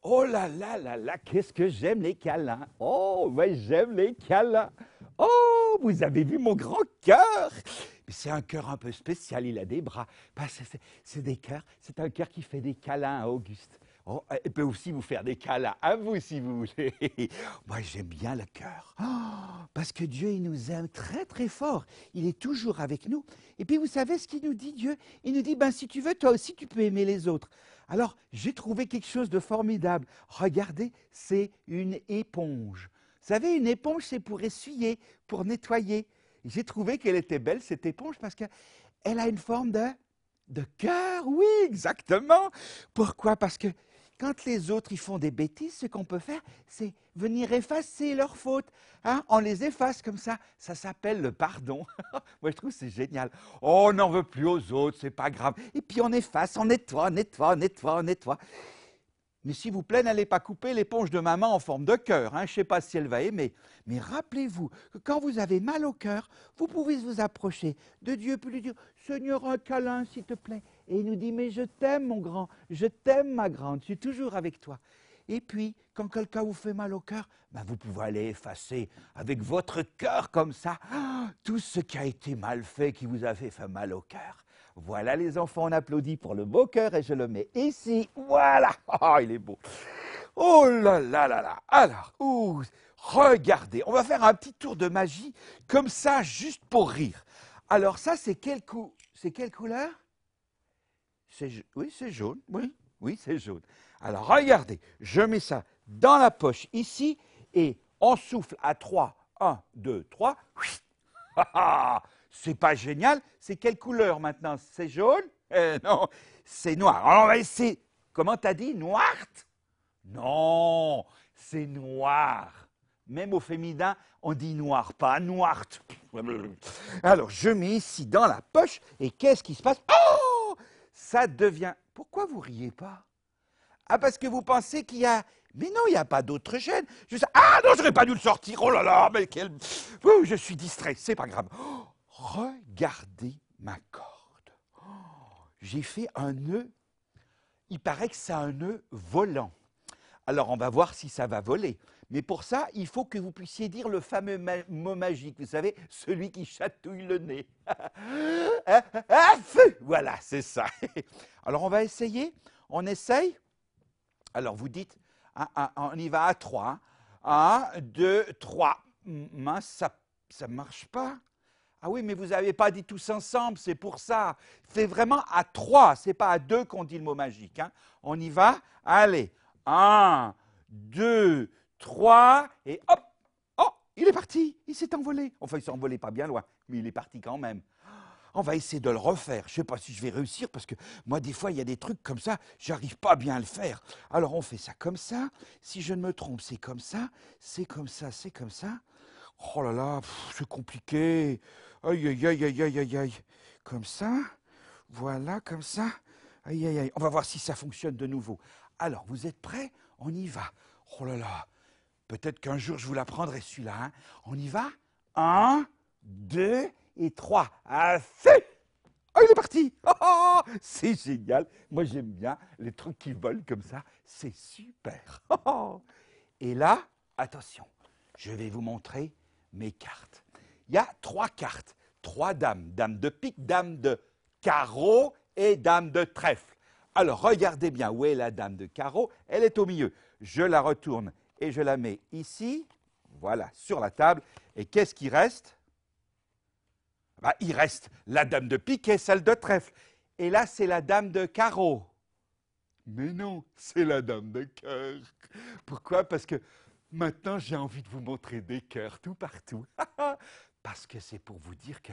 Oh là là là là, qu'est-ce que j'aime les câlins. Oh, ouais, j'aime les câlins. Oh, vous avez vu mon grand cœur. C'est un cœur un peu spécial, il a des bras. Bah, c'est des cœurs, c'est un cœur qui fait des câlins à Auguste. Oh, eh, il peut aussi vous faire des câlins à vous si vous voulez. Moi, j'aime bien le cœur. Oh, parce que Dieu, il nous aime très, très fort. Il est toujours avec nous. Et puis, vous savez ce qu'il nous dit, Dieu Il nous dit, ben, si tu veux, toi aussi, tu peux aimer les autres. Alors, j'ai trouvé quelque chose de formidable. Regardez, c'est une éponge. Vous savez, une éponge, c'est pour essuyer, pour nettoyer. J'ai trouvé qu'elle était belle, cette éponge, parce qu'elle a une forme de, de cœur. Oui, exactement. Pourquoi Parce que quand les autres y font des bêtises, ce qu'on peut faire, c'est venir effacer leurs fautes. Hein? On les efface comme ça. Ça s'appelle le pardon. Moi, je trouve c'est génial. Oh, on n'en veut plus aux autres, c'est pas grave. Et puis on efface, on nettoie, on nettoie, nettoie, nettoie. Mais s'il vous plaît, n'allez pas couper l'éponge de maman en forme de cœur. Hein? Je ne sais pas si elle va aimer. Mais rappelez-vous que quand vous avez mal au cœur, vous pouvez vous approcher de Dieu, pour lui dire Seigneur, un câlin, s'il te plaît. Et il nous dit, mais je t'aime mon grand, je t'aime ma grande, je suis toujours avec toi. Et puis, quand quelqu'un vous fait mal au cœur, ben vous pouvez aller effacer avec votre cœur comme ça ah, tout ce qui a été mal fait, qui vous a fait mal au cœur. Voilà les enfants, on applaudit pour le beau cœur et je le mets ici. Voilà, ah, ah, il est beau. Oh là là là là. Alors, regardez, on va faire un petit tour de magie comme ça, juste pour rire. Alors ça, c'est quelle, cou quelle couleur oui, c'est jaune. Oui, oui, c'est jaune. Alors regardez, je mets ça dans la poche ici et on souffle à 3. 1, 2, 3. c'est pas génial. C'est quelle couleur maintenant C'est jaune eh Non, c'est noir. Alors on va essayer. Comment t'as dit noir Non, c'est noir. Même au féminin, on dit noir, pas noirte. Alors je mets ici dans la poche et qu'est-ce qui se passe Oh ça devient... Pourquoi vous riez pas Ah, parce que vous pensez qu'il y a... Mais non, il n'y a pas d'autre gêne. Ah non, j'aurais pas dû le sortir. Oh là là, mais quel... Oh, je suis distrait, c'est pas grave. regardez ma corde. J'ai fait un nœud. Il paraît que c'est un nœud volant. Alors on va voir si ça va voler. Mais pour ça, il faut que vous puissiez dire le fameux mot magique, vous savez, celui qui chatouille le nez. Ah, voilà, c'est ça. Alors on va essayer, on essaye. Alors vous dites, on y va à trois. Un, deux, trois. Mince, ça ne marche pas. Ah oui, mais vous n'avez pas dit tous ensemble, c'est pour ça. C'est vraiment à trois, c'est pas à deux qu'on dit le mot magique. Hein. On y va Allez, un, deux, 3, et hop, oh, il est parti, il s'est envolé. Enfin, il s'est envolé pas bien loin, mais il est parti quand même. On va essayer de le refaire. Je ne sais pas si je vais réussir parce que moi, des fois, il y a des trucs comme ça, j'arrive pas bien à le faire. Alors, on fait ça comme ça. Si je ne me trompe, c'est comme ça, c'est comme ça, c'est comme ça. Oh là là, c'est compliqué. Aïe, aïe, aïe, aïe, aïe, aïe. Comme ça. Voilà, comme ça. Aïe, aïe, aïe. On va voir si ça fonctionne de nouveau. Alors, vous êtes prêts On y va. Oh là là, Peut-être qu'un jour je vous la prendrai, celui-là. Hein. On y va Un, deux et trois. Assez Oh, il est parti oh, oh, oh, oh, C'est génial Moi, j'aime bien les trucs qui volent comme ça. C'est super Et là, attention, je vais vous montrer mes cartes. Il y a trois cartes. Trois dames. Dame de pique, dame de carreau et dame de trèfle. Alors, regardez bien où est la dame de carreau. Elle est au milieu. Je la retourne et je la mets ici, voilà, sur la table. Et qu'est-ce qui reste bah, Il reste la dame de pique et celle de trèfle. Et là, c'est la dame de carreau. Mais non, c'est la dame de cœur. Pourquoi Parce que maintenant, j'ai envie de vous montrer des cœurs tout partout. Parce que c'est pour vous dire que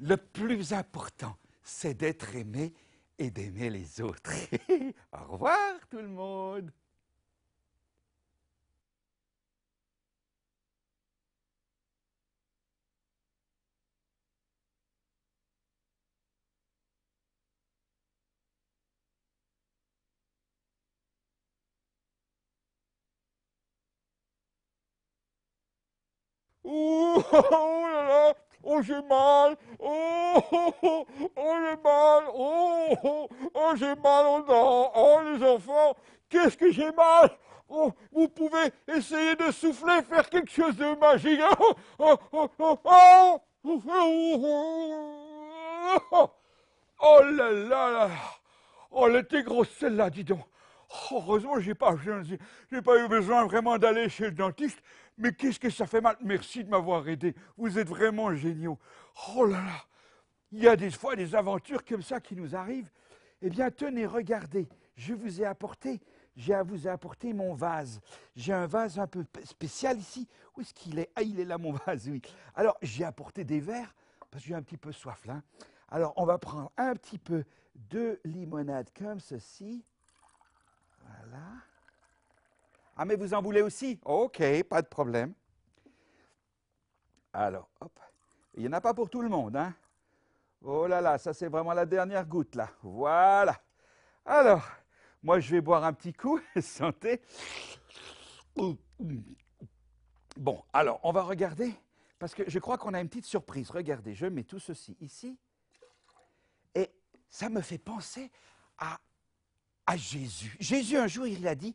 le plus important, c'est d'être aimé et d'aimer les autres. Au revoir tout le monde. oh, là là, oh j'ai mal, oh, oh, oh, j'ai mal, oh, oh, j'ai mal aux oh les enfants, qu'est-ce que j'ai mal Oh, vous pouvez essayer de souffler, faire quelque chose de magique. Oh, là là là Oh, elle était grosse celle-là, dis donc. heureusement, j'ai pas, j'ai pas eu besoin vraiment d'aller chez le dentiste. Mais qu'est-ce que ça fait mal Merci de m'avoir aidé. Vous êtes vraiment géniaux. Oh là là Il y a des fois des aventures comme ça qui nous arrivent. Eh bien, tenez, regardez. Je vous ai apporté, j'ai vous apporter mon vase. J'ai un vase un peu spécial ici. Où est-ce qu'il est, est Ah, il est là, mon vase, oui. Alors, j'ai apporté des verres, parce que j'ai un petit peu soif là. Alors, on va prendre un petit peu de limonade comme ceci. Voilà. Ah, mais vous en voulez aussi Ok, pas de problème. Alors, hop. Il n'y en a pas pour tout le monde. Hein? Oh là là, ça c'est vraiment la dernière goutte là. Voilà. Alors, moi je vais boire un petit coup. Santé. Bon, alors on va regarder. Parce que je crois qu'on a une petite surprise. Regardez, je mets tout ceci ici. Et ça me fait penser à, à Jésus. Jésus, un jour, il a dit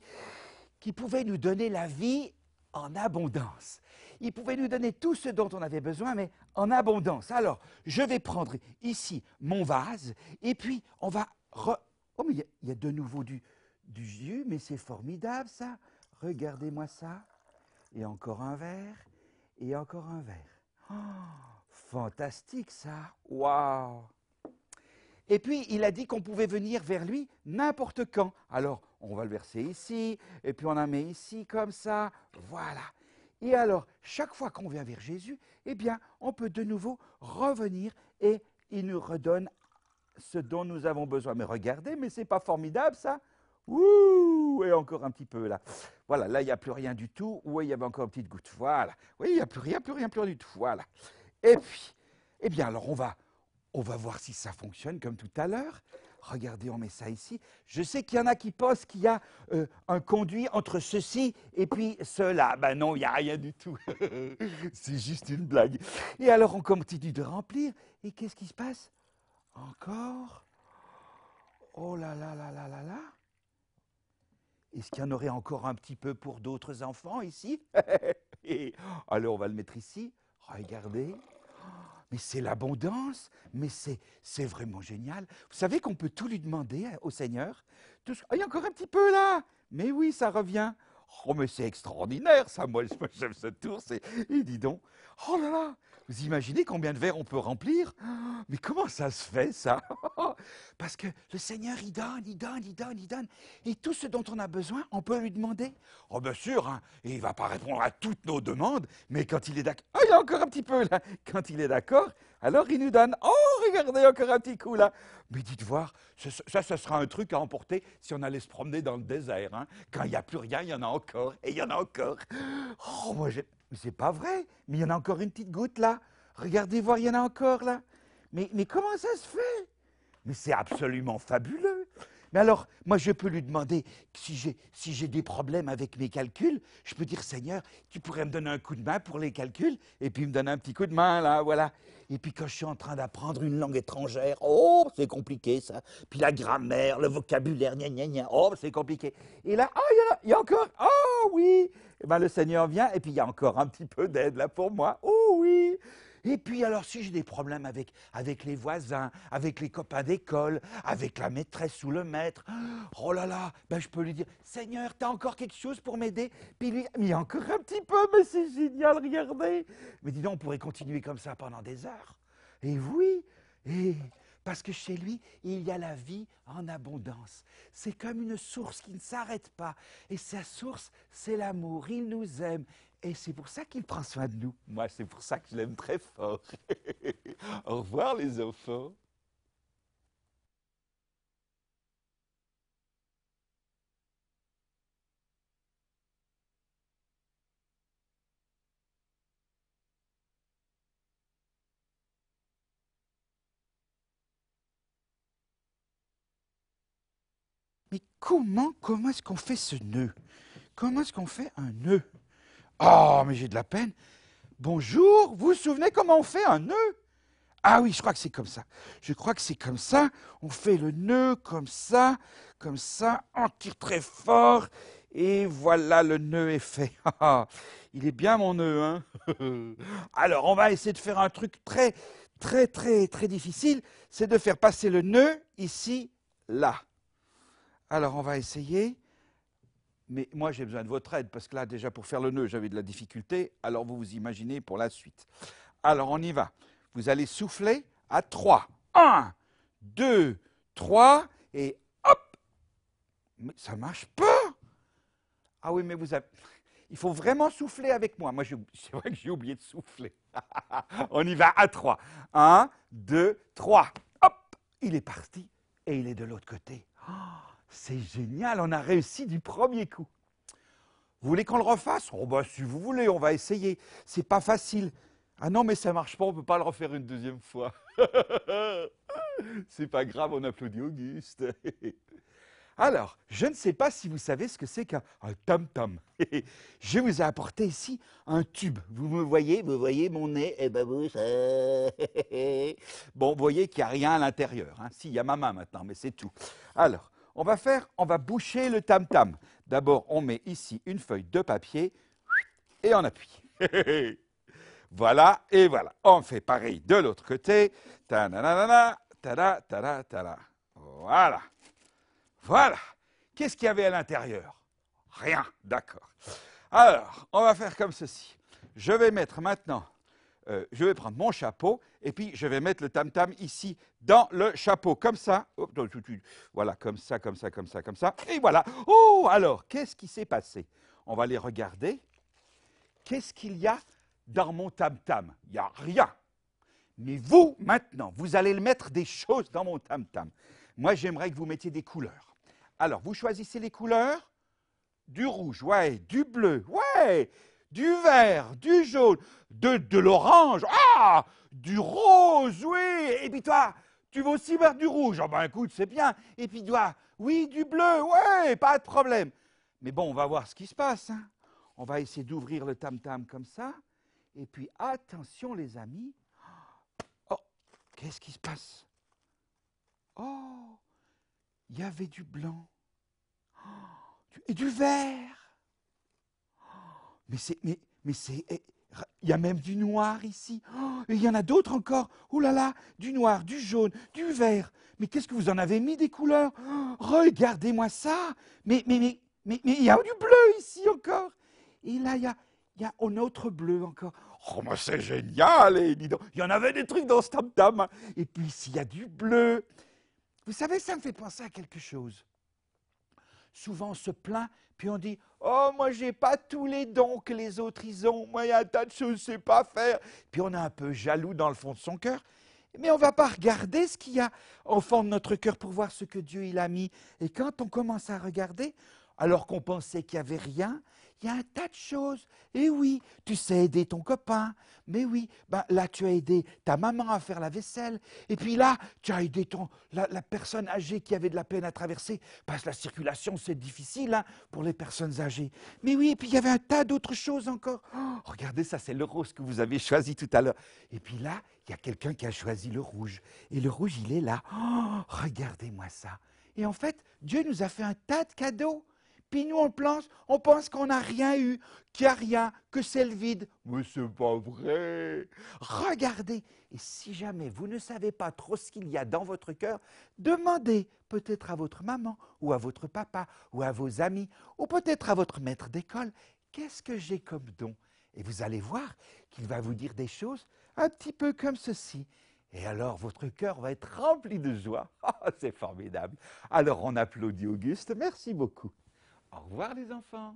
qui pouvait nous donner la vie en abondance. Il pouvait nous donner tout ce dont on avait besoin, mais en abondance. Alors, je vais prendre ici mon vase, et puis on va... Oh, mais il y, a de nouveau du, du jus, mais c'est formidable ça. Regardez-moi ça. Et encore un verre, et encore un verre. Oh, fantastique ça. Waouh et puis, il a dit qu'on pouvait venir vers lui n'importe quand. Alors, on va le verser ici, et puis on en met ici, comme ça. Voilà. Et alors, chaque fois qu'on vient vers Jésus, eh bien, on peut de nouveau revenir et il nous redonne ce dont nous avons besoin. Mais regardez, mais c'est pas formidable ça Ouh Et encore un petit peu là. Voilà, là, il n'y a plus rien du tout. Oui, il y avait encore une petite goutte. Voilà. Oui, il n'y a plus rien, plus rien, plus rien du tout. Voilà. Et puis, eh bien, alors on va on va voir si ça fonctionne comme tout à l'heure. Regardez, on met ça ici. Je sais qu'il y en a qui pensent qu'il y a euh, un conduit entre ceci et puis cela. Ben non, il n'y a rien du tout. C'est juste une blague. Et alors on continue de remplir. Et qu'est-ce qui se passe Encore Oh là là là là là là Est-ce qu'il y en aurait encore un petit peu pour d'autres enfants ici Alors on va le mettre ici. Regardez mais c'est l'abondance, mais c'est vraiment génial. Vous savez qu'on peut tout lui demander euh, au Seigneur. Tout ah, il y a encore un petit peu là Mais oui, ça revient. Oh, mais c'est extraordinaire, ça, moi, j'aime ce tour. Et dis donc, oh là là, vous imaginez combien de verres on peut remplir Mais comment ça se fait ça Parce que le Seigneur, il donne, il donne, il donne, il donne. Et tout ce dont on a besoin, on peut lui demander. Oh bien sûr, hein. il ne va pas répondre à toutes nos demandes, mais quand il est d'accord... Ah, il y a encore un petit peu là Quand il est d'accord, alors il nous donne. Oh, regardez encore un petit coup là mais dites voir, ça, ce sera un truc à emporter si on allait se promener dans le désert. Hein. Quand il n'y a plus rien, il y en a encore, et il y en a encore. Oh, moi, mais c'est pas vrai, mais il y en a encore une petite goutte là. Regardez voir, il y en a encore là. Mais, mais comment ça se fait Mais c'est absolument fabuleux. Mais alors, moi, je peux lui demander, si j'ai des problèmes avec mes calculs, je peux dire, Seigneur, tu pourrais me donner un coup de main pour les calculs, et puis me donne un petit coup de main, là, voilà. Et puis quand je suis en train d'apprendre une langue étrangère, oh, c'est compliqué ça. Puis la grammaire, le vocabulaire, oh, c'est compliqué. Et là, oh, il y, a, y a encore, oh oui. Et eh ben, le Seigneur vient, et puis il y a encore un petit peu d'aide là pour moi, oh oui. Et puis alors si j'ai des problèmes avec, avec les voisins, avec les copains d'école, avec la maîtresse ou le maître, oh là là, ben je peux lui dire, Seigneur, tu as encore quelque chose pour m'aider Puis lui, mais encore un petit peu, mais c'est génial, regardez. Mais dis donc, on pourrait continuer comme ça pendant des heures. Et oui, et parce que chez lui, il y a la vie en abondance. C'est comme une source qui ne s'arrête pas. Et sa source, c'est l'amour. Il nous aime. Et c'est pour ça qu'il prend soin de nous. Moi, c'est pour ça que je l'aime très fort. Au revoir, les enfants. Mais comment, comment est-ce qu'on fait ce nœud Comment est-ce qu'on fait un nœud Oh, mais j'ai de la peine. Bonjour, vous vous souvenez comment on fait un nœud Ah oui, je crois que c'est comme ça. Je crois que c'est comme ça. On fait le nœud comme ça, comme ça, on tire très fort. Et voilà, le nœud est fait. Ah, ah, il est bien mon nœud, hein? Alors, on va essayer de faire un truc très, très, très, très difficile. C'est de faire passer le nœud ici, là. Alors, on va essayer mais moi j'ai besoin de votre aide, parce que là déjà pour faire le nœud j'avais de la difficulté, alors vous vous imaginez pour la suite. Alors on y va. Vous allez souffler à trois. 1, 2, 3, et hop Mais ça marche pas Ah oui, mais vous avez... Il faut vraiment souffler avec moi. Moi, c'est vrai que j'ai oublié de souffler. on y va à trois. 1, 2, 3. Hop Il est parti et il est de l'autre côté. Oh c'est génial, on a réussi du premier coup. Vous voulez qu'on le refasse Oh bah, si vous voulez, on va essayer. C'est pas facile. Ah non, mais ça marche pas, on peut pas le refaire une deuxième fois. c'est pas grave, on applaudit Auguste. Alors, je ne sais pas si vous savez ce que c'est qu'un tam-tam. Je vous ai apporté ici un tube. Vous me voyez, vous voyez mon nez et ma bouche. Bon, vous voyez qu'il n'y a rien à l'intérieur. Hein. Si, il y a ma main maintenant, mais c'est tout. Alors, on va faire, on va boucher le tam-tam. D'abord, on met ici une feuille de papier et on appuie. voilà, et voilà. On fait pareil de l'autre côté. ta ta ta ta da Voilà. Voilà. Qu'est-ce qu'il y avait à l'intérieur Rien. D'accord. Alors, on va faire comme ceci. Je vais mettre maintenant euh, je vais prendre mon chapeau et puis je vais mettre le tam-tam ici dans le chapeau, comme ça. Oh, voilà, comme ça, comme ça, comme ça, comme ça. Et voilà. Oh, alors, qu'est-ce qui s'est passé On va aller regarder. Qu'est-ce qu'il y a dans mon tam-tam Il n'y a rien. Mais vous, maintenant, vous allez le mettre des choses dans mon tam-tam. Moi, j'aimerais que vous mettiez des couleurs. Alors, vous choisissez les couleurs du rouge, ouais, du bleu, ouais, du vert, du jaune, de, l'orange, ah, du rose, oui, et puis toi, tu veux aussi mettre du rouge, ah ben écoute, c'est bien, et puis toi, oui, du bleu, ouais, pas de problème. Mais bon, on va voir ce qui se passe. Hein. On va essayer d'ouvrir le tam-tam comme ça, et puis attention les amis, oh, qu'est-ce qui se passe Oh, il y avait du blanc, oh, et du vert, mais c'est, mais, c'est, eh, il y a même du noir ici. Oh, il y en a d'autres encore. Oh là là, du noir, du jaune, du vert. Mais qu'est-ce que vous en avez mis des couleurs oh, Regardez-moi ça. Mais, mais, mais, mais, il y a du bleu ici encore. Et là, il y a, un autre bleu encore. Oh, mais c'est génial, et eh, il y en avait des trucs dans ce hein. Et puis, s'il y a du bleu. Vous savez, ça me fait penser à quelque chose souvent on se plaint, puis on dit Oh, moi, j'ai pas tous les dons que les autres ils ont, moi, il y a un tas de choses que je sais pas faire. Puis on est un peu jaloux dans le fond de son cœur. Mais on ne va pas regarder ce qu'il y a au fond de notre cœur pour voir ce que Dieu il a mis. Et quand on commence à regarder, alors qu'on pensait qu'il n'y avait rien, il y a un tas de choses. Et oui, tu sais aider ton copain. Mais oui, ben là, tu as aidé ta maman à faire la vaisselle. Et puis là, tu as aidé ton, la, personne âgée qui avait de la peine à traverser. Parce bah, que la circulation, c'est difficile hein, pour les personnes âgées. Mais oui, et puis il y avait un tas d'autres choses encore. Oh, regardez, ça, c'est le rose que vous avez choisi tout à l'heure. Et puis là, il y a quelqu'un qui a choisi le rouge. Et le rouge, il est là. Oh, regardez-moi ça. Et en fait, Dieu nous a fait un tas de cadeaux. Puis nous, on pense, on pense qu'on n'a rien eu, qu'il n'y a rien, que c'est le vide. Mais c'est pas vrai. Regardez. Et si jamais vous ne savez pas trop ce qu'il y a dans votre cœur, demandez peut-être à votre maman ou à votre papa ou à vos amis ou peut-être à votre maître d'école, qu'est-ce que j'ai comme don Et vous allez voir qu'il va vous dire des choses un petit peu comme ceci. Et alors votre cœur va être rempli de joie. Ah, c'est formidable. Alors on applaudit Auguste. Merci beaucoup. Au revoir les enfants